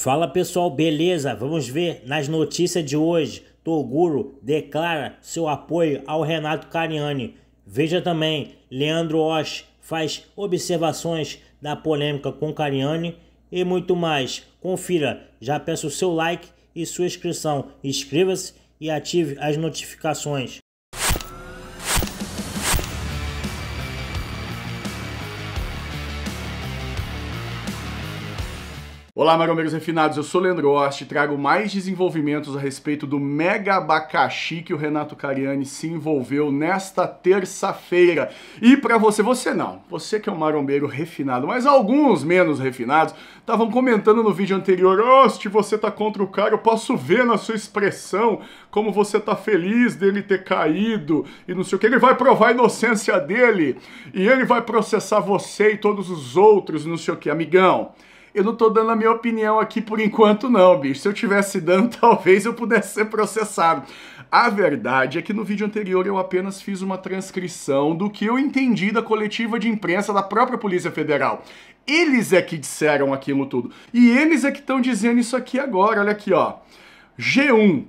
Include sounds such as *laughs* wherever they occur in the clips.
Fala pessoal, beleza? Vamos ver nas notícias de hoje. Toguro declara seu apoio ao Renato Cariani. Veja também, Leandro Osh faz observações da polêmica com Cariani e muito mais. Confira, já peço o seu like e sua inscrição. Inscreva-se e ative as notificações. Olá, marombeiros refinados, eu sou Leandro Oste trago mais desenvolvimentos a respeito do mega abacaxi que o Renato Cariani se envolveu nesta terça-feira. E para você, você não, você que é um marombeiro refinado, mas alguns menos refinados, estavam comentando no vídeo anterior, Oste, você tá contra o cara, eu posso ver na sua expressão como você tá feliz dele ter caído e não sei o que, ele vai provar a inocência dele e ele vai processar você e todos os outros, não sei o que, amigão eu não tô dando a minha opinião aqui por enquanto, não, bicho. Se eu tivesse dando, *laughs* talvez eu pudesse ser processado. A verdade é que no vídeo anterior eu apenas fiz uma transcrição do que eu entendi da coletiva de imprensa da própria Polícia Federal. Eles é que disseram aquilo tudo. E eles é que estão dizendo isso aqui agora. Olha aqui, ó. G1.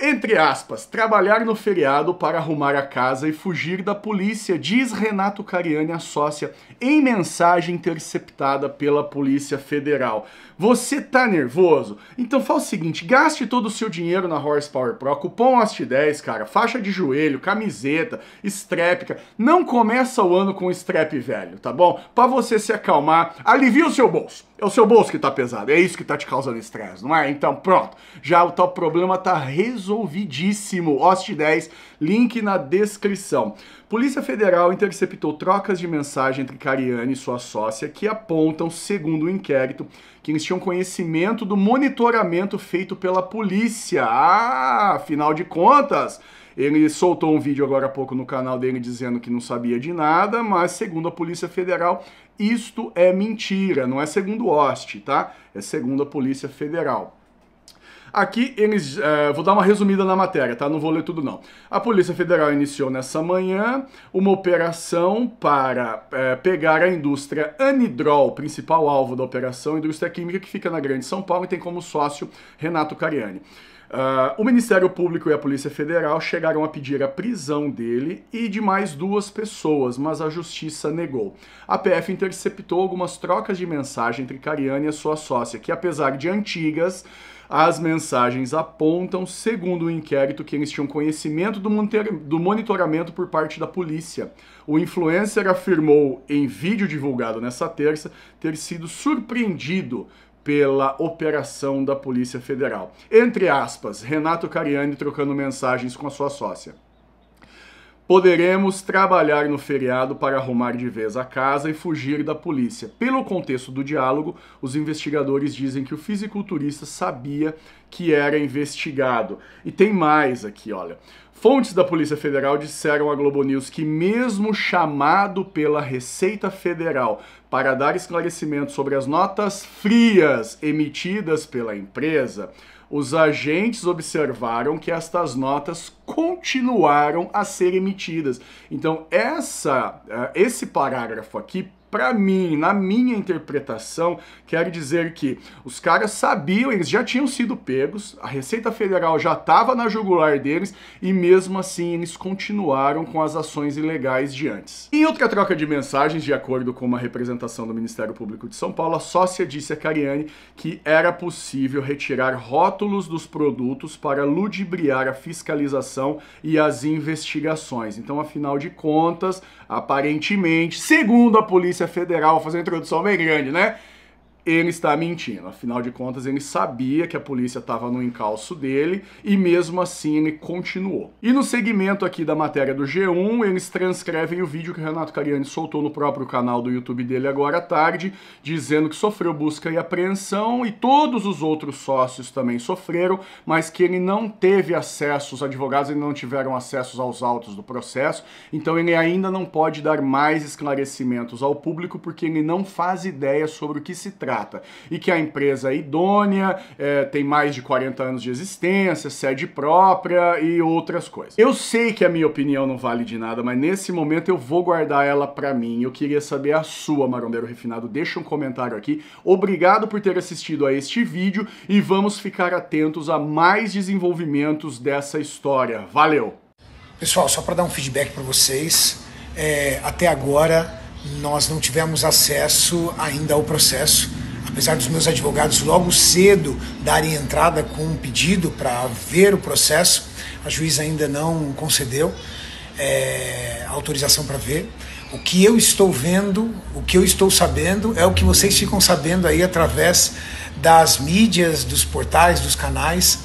Entre aspas, trabalhar no feriado para arrumar a casa e fugir da polícia, diz Renato Cariani a sócia em mensagem interceptada pela Polícia Federal. Você tá nervoso? Então faz o seguinte, gaste todo o seu dinheiro na Horsepower Pro, cupom AST10, cara, faixa de joelho, camiseta, strep, não começa o ano com strep velho, tá bom? Para você se acalmar, alivia o seu bolso. É o seu bolso que tá pesado, é isso que tá te causando estresse, não é? Então pronto, já o teu problema tá resolvidíssimo. Host 10, link na descrição. Polícia Federal interceptou trocas de mensagem entre Cariane e sua sócia que apontam, segundo o inquérito, que eles tinham conhecimento do monitoramento feito pela polícia. Ah, afinal de contas, ele soltou um vídeo agora há pouco no canal dele dizendo que não sabia de nada, mas segundo a Polícia Federal, isto é mentira, não é segundo Oste, tá? É segundo a Polícia Federal. Aqui eles. É, vou dar uma resumida na matéria, tá? Não vou ler tudo, não. A Polícia Federal iniciou nessa manhã uma operação para é, pegar a indústria Anidrol, principal alvo da operação, indústria química que fica na Grande São Paulo e tem como sócio Renato Cariani. Uh, o Ministério Público e a Polícia Federal chegaram a pedir a prisão dele e de mais duas pessoas, mas a justiça negou. A PF interceptou algumas trocas de mensagem entre Cariani e a sua sócia, que apesar de antigas, as mensagens apontam, segundo o um inquérito, que eles tinham conhecimento do monitoramento por parte da polícia. O influencer afirmou em vídeo divulgado nessa terça ter sido surpreendido pela operação da Polícia Federal. Entre aspas, Renato Cariani trocando mensagens com a sua sócia. Poderemos trabalhar no feriado para arrumar de vez a casa e fugir da polícia. Pelo contexto do diálogo, os investigadores dizem que o fisiculturista sabia que era investigado. E tem mais aqui, olha. Fontes da Polícia Federal disseram à Globo News que, mesmo chamado pela Receita Federal para dar esclarecimento sobre as notas frias emitidas pela empresa, os agentes observaram que estas notas continuaram a ser emitidas. Então, essa, eh, esse parágrafo aqui para mim, na minha interpretação, quer dizer que os caras sabiam, eles já tinham sido pegos, a Receita Federal já estava na jugular deles e mesmo assim eles continuaram com as ações ilegais de antes. Em outra troca de mensagens, de acordo com uma representação do Ministério Público de São Paulo, a sócia disse a Cariani que era possível retirar rótulos dos produtos para ludibriar a fiscalização e as investigações. Então, afinal de contas, aparentemente, segundo a polícia Polícia Federal, fazer uma introdução meio grande, né? ele está mentindo. Afinal de contas, ele sabia que a polícia estava no encalço dele e mesmo assim ele continuou. E no segmento aqui da matéria do G1, eles transcrevem o vídeo que o Renato Cariani soltou no próprio canal do YouTube dele agora à tarde, dizendo que sofreu busca e apreensão e todos os outros sócios também sofreram, mas que ele não teve acesso, os advogados ainda não tiveram acesso aos autos do processo, então ele ainda não pode dar mais esclarecimentos ao público porque ele não faz ideia sobre o que se trata. E que a empresa é idônea, é, tem mais de 40 anos de existência, sede própria e outras coisas. Eu sei que a minha opinião não vale de nada, mas nesse momento eu vou guardar ela para mim. Eu queria saber a sua, Marombeiro Refinado. Deixa um comentário aqui. Obrigado por ter assistido a este vídeo e vamos ficar atentos a mais desenvolvimentos dessa história. Valeu! Pessoal, só para dar um feedback para vocês, é, até agora nós não tivemos acesso ainda ao processo apesar dos meus advogados logo cedo darem entrada com um pedido para ver o processo, a juíza ainda não concedeu é, autorização para ver. O que eu estou vendo, o que eu estou sabendo, é o que vocês ficam sabendo aí através das mídias, dos portais, dos canais.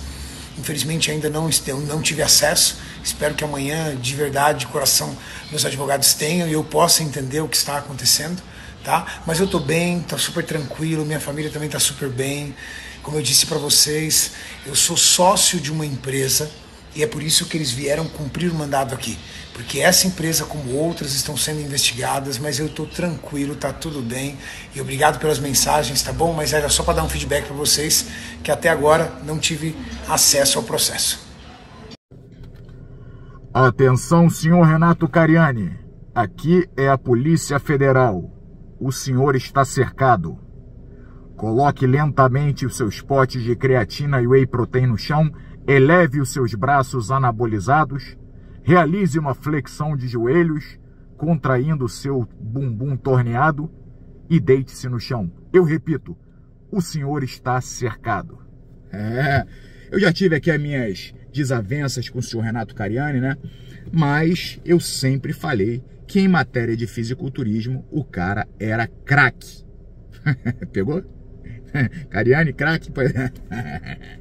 Infelizmente ainda não, não tive acesso. Espero que amanhã, de verdade, de coração, meus advogados tenham e eu possa entender o que está acontecendo tá? Mas eu tô bem, tô tá super tranquilo, minha família também tá super bem. Como eu disse para vocês, eu sou sócio de uma empresa e é por isso que eles vieram cumprir o mandado aqui. Porque essa empresa, como outras, estão sendo investigadas, mas eu estou tranquilo, tá tudo bem. E obrigado pelas mensagens, tá bom? Mas era só para dar um feedback para vocês que até agora não tive acesso ao processo. Atenção, senhor Renato Cariani. Aqui é a Polícia Federal o senhor está cercado. Coloque lentamente os seus potes de creatina e whey protein no chão, eleve os seus braços anabolizados, realize uma flexão de joelhos, contraindo o seu bumbum torneado e deite-se no chão. Eu repito, o senhor está cercado. É, eu já tive aqui as minhas desavenças com o senhor Renato Cariani, né? mas eu sempre falei que em matéria de fisiculturismo o cara era craque. *laughs* Pegou? *laughs* Cariane, craque? É.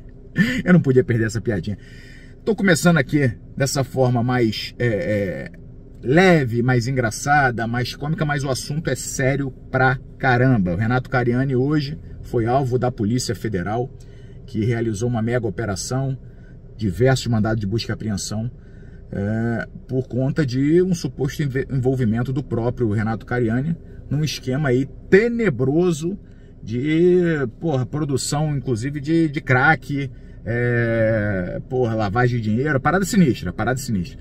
*laughs* eu não podia perder essa piadinha. Tô começando aqui dessa forma mais é, é, leve, mais engraçada, mais cômica, mas o assunto é sério pra caramba. O Renato Cariani hoje foi alvo da Polícia Federal, que realizou uma mega operação, diversos mandados de busca e apreensão é, por conta de um suposto envolvimento do próprio Renato Cariani num esquema aí tenebroso de porra, produção, inclusive de, de crack, é, porra, lavagem de dinheiro, parada sinistra, parada sinistra.